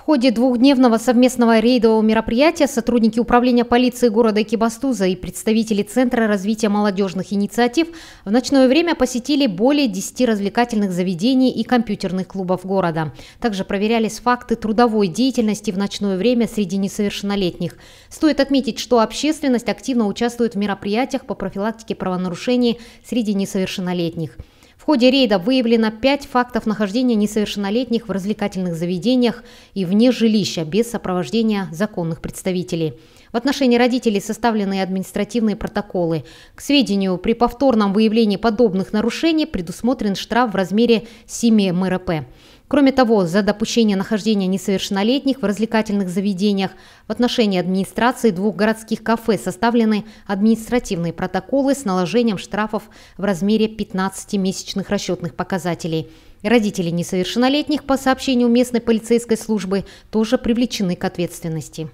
В ходе двухдневного совместного рейдового мероприятия сотрудники управления полиции города Экибастуза и представители Центра развития молодежных инициатив в ночное время посетили более 10 развлекательных заведений и компьютерных клубов города. Также проверялись факты трудовой деятельности в ночное время среди несовершеннолетних. Стоит отметить, что общественность активно участвует в мероприятиях по профилактике правонарушений среди несовершеннолетних. В ходе рейда выявлено 5 фактов нахождения несовершеннолетних в развлекательных заведениях и вне жилища без сопровождения законных представителей. В отношении родителей составлены административные протоколы. К сведению, при повторном выявлении подобных нарушений предусмотрен штраф в размере 7 МРП. Кроме того, за допущение нахождения несовершеннолетних в развлекательных заведениях в отношении администрации двух городских кафе составлены административные протоколы с наложением штрафов в размере 15-месячных расчетных показателей. Родители несовершеннолетних, по сообщению местной полицейской службы, тоже привлечены к ответственности.